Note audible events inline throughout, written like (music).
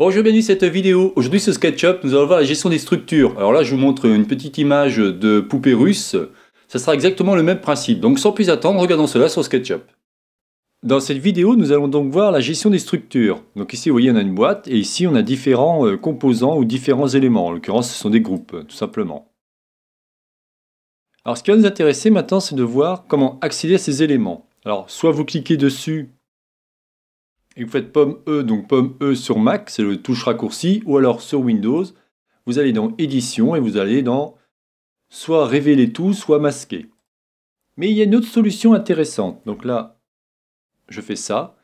Bonjour, bienvenue cette vidéo. Aujourd'hui sur SketchUp, nous allons voir la gestion des structures. Alors là, je vous montre une petite image de poupée russe. Ça sera exactement le même principe. Donc sans plus attendre, regardons cela sur SketchUp. Dans cette vidéo, nous allons donc voir la gestion des structures. Donc ici, vous voyez, on a une boîte et ici, on a différents euh, composants ou différents éléments. En l'occurrence, ce sont des groupes, tout simplement. Alors ce qui va nous intéresser maintenant, c'est de voir comment accéder à ces éléments. Alors, soit vous cliquez dessus et vous faites pomme E, donc pomme E sur Mac, c'est le touche raccourci, ou alors sur Windows, vous allez dans Édition et vous allez dans soit révéler tout, soit masquer. Mais il y a une autre solution intéressante. Donc là, je fais ça.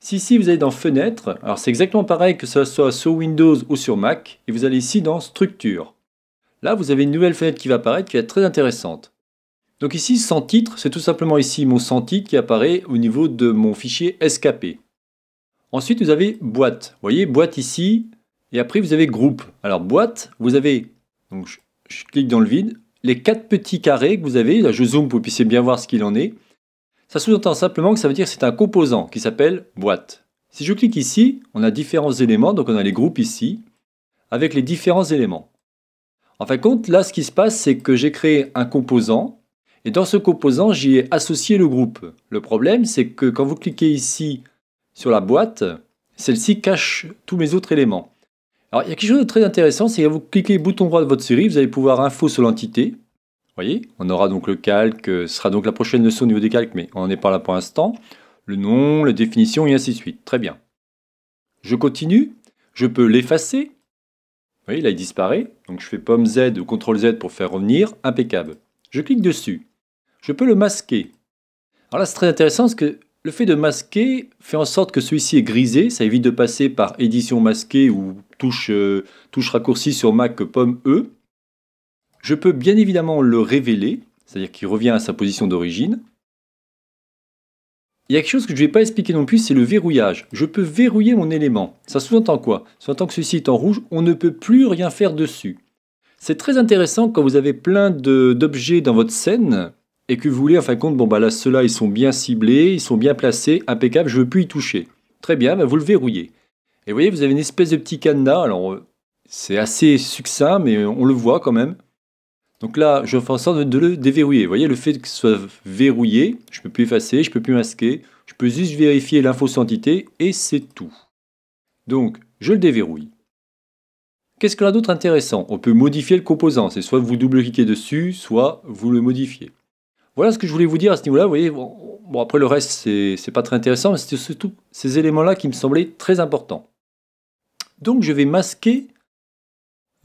Si ici vous allez dans Fenêtre, alors c'est exactement pareil que ce soit sur Windows ou sur Mac, et vous allez ici dans Structure. Là, vous avez une nouvelle fenêtre qui va apparaître qui va être très intéressante. Donc ici, sans titre, c'est tout simplement ici mon sans qui apparaît au niveau de mon fichier SKP. Ensuite, vous avez boîte. Vous voyez, boîte ici. Et après, vous avez groupe. Alors, boîte, vous avez... Donc, je, clique dans le vide. Les quatre petits carrés que vous avez, je zoome pour que vous puissiez bien voir ce qu'il en est. Ça sous-entend simplement que ça veut dire que c'est un composant qui s'appelle boîte. Si je clique ici, on a différents éléments. Donc, on a les groupes ici, avec les différents éléments. En fin de compte, là, ce qui se passe, c'est que j'ai créé un composant. Et dans ce composant, j'y ai associé le groupe. Le problème, c'est que quand vous cliquez ici sur la boîte, celle-ci cache tous mes autres éléments. Alors il y a quelque chose de très intéressant, c'est que vous cliquez le bouton droit de votre série, vous allez pouvoir info sur l'entité. Vous voyez, on aura donc le calque, ce sera donc la prochaine leçon au niveau des calques, mais on n'en est pas là pour l'instant. Le nom, la définition et ainsi de suite. Très bien. Je continue, je peux l'effacer. Vous voyez, là il disparaît. Donc je fais pomme Z ou CTRL Z pour faire revenir. Impeccable. Je clique dessus. Je peux le masquer. Alors là c'est très intéressant parce que le fait de masquer fait en sorte que celui-ci est grisé, ça évite de passer par édition masquée ou touche, euh, raccourcie sur Mac pomme E. Je peux bien évidemment le révéler, c'est-à-dire qu'il revient à sa position d'origine. Il y a quelque chose que je ne vais pas expliquer non plus, c'est le verrouillage. Je peux verrouiller mon élément. Ça sous-entend quoi sous-entend que celui-ci est en rouge, on ne peut plus rien faire dessus. C'est très intéressant quand vous avez plein d'objets dans votre scène et que vous voulez en fin de compte, bon bah là ceux-là ils sont bien ciblés, ils sont bien placés, impeccable, je ne veux plus y toucher. Très bien, bah, vous le verrouillez. Et vous voyez, vous avez une espèce de petit cadenas, alors euh, c'est assez succinct, mais on le voit quand même. Donc là, je fais en sorte de le déverrouiller. Vous voyez, le fait que ce soit verrouillé, je ne peux plus effacer, je ne peux plus masquer, je peux juste vérifier l'info entité et c'est tout. Donc, je le déverrouille. Qu'est-ce qu'on a d'autre intéressant On peut modifier le composant, c'est soit vous double-cliquez dessus, soit vous le modifiez. Voilà ce que je voulais vous dire à ce niveau-là. Vous voyez, bon, après le reste, c'est pas très intéressant, mais c'était surtout ces éléments-là qui me semblaient très importants. Donc je vais masquer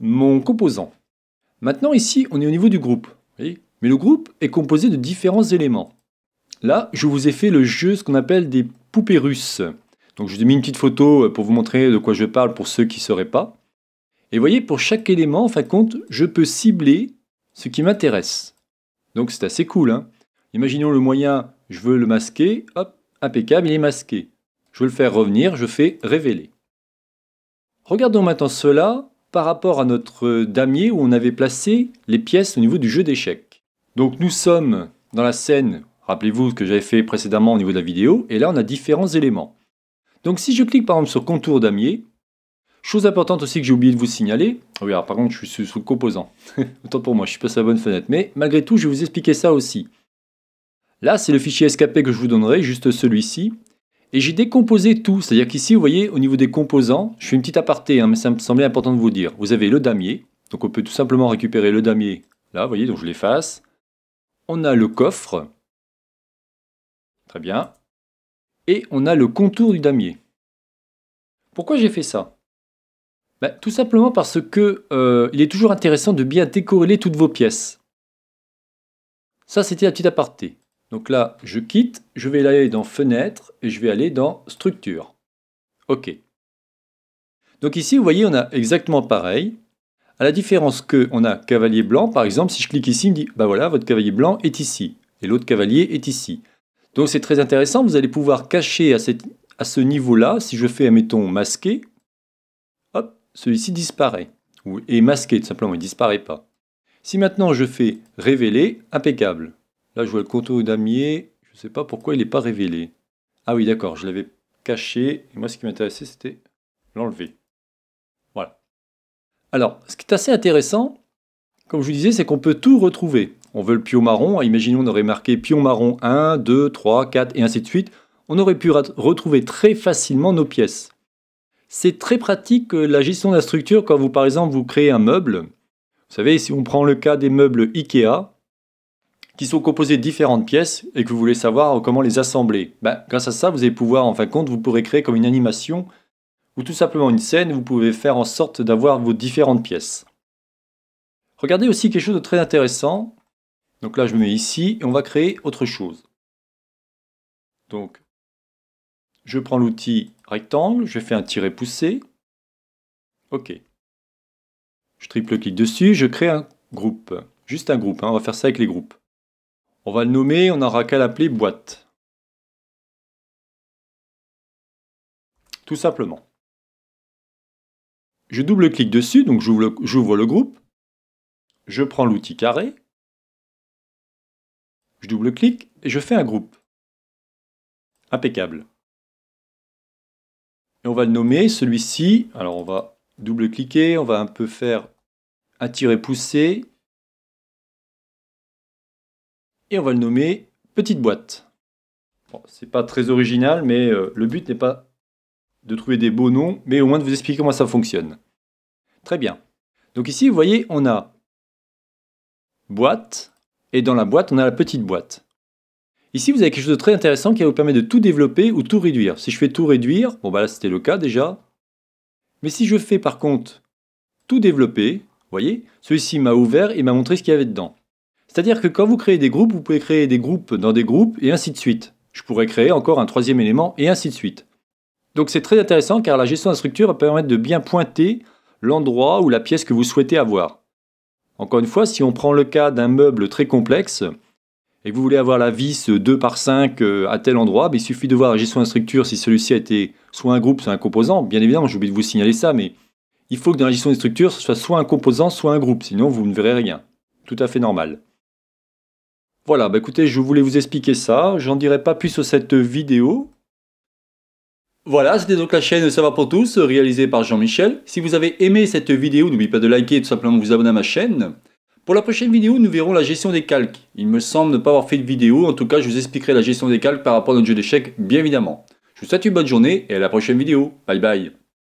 mon composant. Maintenant, ici, on est au niveau du groupe. mais le groupe est composé de différents éléments. Là, je vous ai fait le jeu, ce qu'on appelle des poupées russes. Donc je vous ai mis une petite photo euh, pour vous montrer de quoi je parle pour ceux qui ne sauraient pas. Et vous voyez, pour chaque élément, en fin de compte, je peux cibler ce qui m'intéresse. Donc c'est assez cool. Hein Imaginons le moyen, je veux le masquer, hop, impeccable, il est masqué. Je veux le faire revenir, je fais révéler. Regardons maintenant cela par rapport à notre damier où on avait placé les pièces au niveau du jeu d'échecs. Donc nous sommes dans la scène, rappelez-vous ce que j'avais fait précédemment au niveau de la vidéo, et là on a différents éléments. Donc si je clique par exemple sur contour damier, Chose importante aussi que j'ai oublié de vous signaler, oh, par contre je suis sous, le composant, (laughs) autant pour moi, je suis pas sur la bonne fenêtre, mais malgré tout je vais vous expliquer ça aussi. Là c'est le fichier SKP que je vous donnerai, juste celui-ci, et j'ai décomposé tout, c'est-à-dire qu'ici vous voyez au niveau des composants, je fais une petite aparté, hein, mais ça me semblait important de vous dire, vous avez le damier, donc on peut tout simplement récupérer le damier, là vous voyez, donc je l'efface, on a le coffre, très bien, et on a le contour du damier. Pourquoi j'ai fait ça bah, tout simplement parce que euh, il est toujours intéressant de bien décorréler toutes vos pièces. Ça, c'était la petite aparté. Donc là, je quitte, je vais aller dans Fenêtre et je vais aller dans Structure. OK. Donc ici, vous voyez, on a exactement pareil. À la différence que on a cavalier blanc, par exemple, si je clique ici, il me dit, bah voilà, votre cavalier blanc est ici et l'autre cavalier est ici. Donc c'est très intéressant, vous allez pouvoir cacher à, ce niveau-là, si je fais, mettons, masqué, celui-ci disparaît, ou est masqué tout simplement, il ne disparaît pas. Si maintenant je fais révéler, impeccable. Là je vois le contour damier, je ne sais pas pourquoi il n'est pas révélé. Ah oui d'accord, je l'avais caché, et moi ce qui m'intéressait c'était l'enlever. Voilà. Alors, ce qui est assez intéressant, comme je vous disais, c'est qu'on peut tout retrouver. On veut le pion marron, imaginons on aurait marqué pion marron 1, 2, 3, 4 et ainsi de suite. On aurait pu retrouver très facilement nos pièces. C'est très pratique euh, la gestion de la structure quand vous, par exemple, vous créez un meuble. Vous savez, si on prend le cas des meubles IKEA, qui sont composés de différentes pièces et que vous voulez savoir comment les assembler, ben, grâce à ça, vous allez pouvoir, en fin de compte, vous pourrez créer comme une animation ou tout simplement une scène, vous pouvez faire en sorte d'avoir vos différentes pièces. Regardez aussi quelque chose de très intéressant. Donc là, je me mets ici et on va créer autre chose. Donc, je prends l'outil rectangle, je fais un tiré poussé. OK. Je triple-clique dessus, je crée un groupe. Juste un groupe, hein, on va faire ça avec les groupes. On va le nommer, on n'aura qu'à l'appeler boîte. Tout simplement. Je double-clique dessus, donc j'ouvre le, le groupe. Je prends l'outil carré. Je double-clique et je fais un groupe. Impeccable. Et on va le nommer, celui-ci. Alors on va double-cliquer, on va un peu faire attirer, pousser. Et on va le nommer petite boîte. Bon, c'est pas très original, mais euh, le but n'est pas de trouver des beaux noms, mais au moins de vous expliquer comment ça fonctionne. Très bien. Donc ici, vous voyez, on a boîte, et dans la boîte, on a la petite boîte. Ici, vous avez quelque chose de très intéressant qui va vous permettre de tout développer ou tout réduire. Si je fais tout réduire, bon bah là c'était le cas déjà. Mais si je fais par contre tout développer, vous voyez, celui-ci m'a ouvert et m'a montré ce qu'il y avait dedans. C'est-à-dire que quand vous créez des groupes, vous pouvez créer des groupes dans des groupes et ainsi de suite. Je pourrais créer encore un troisième élément et ainsi de suite. Donc c'est très intéressant car la gestion de la structure va permettre de bien pointer l'endroit ou la pièce que vous souhaitez avoir. Encore une fois, si on prend le cas d'un meuble très complexe, et que vous voulez avoir la vis 2 euh, par 5 euh, à tel endroit, ben, il suffit de voir la gestion de structure si celui-ci a été soit un groupe, soit un composant. Bien évidemment, j'ai oublié de vous signaler ça, mais il faut que dans la gestion des structures, ce soit soit un composant, soit un groupe, sinon vous ne verrez rien. Tout à fait normal. Voilà, bah écoutez, je voulais vous expliquer ça, j'en dirai pas plus sur cette vidéo. Voilà, c'était donc la chaîne Savoir pour tous, réalisée par Jean-Michel. Si vous avez aimé cette vidéo, n'oubliez pas de liker et tout simplement de vous abonner à ma chaîne. Pour la prochaine vidéo, nous verrons la gestion des calques. Il me semble ne pas avoir fait de vidéo, en tout cas je vous expliquerai la gestion des calques par rapport à notre jeu d'échecs, bien évidemment. Je vous souhaite une bonne journée et à la prochaine vidéo. Bye bye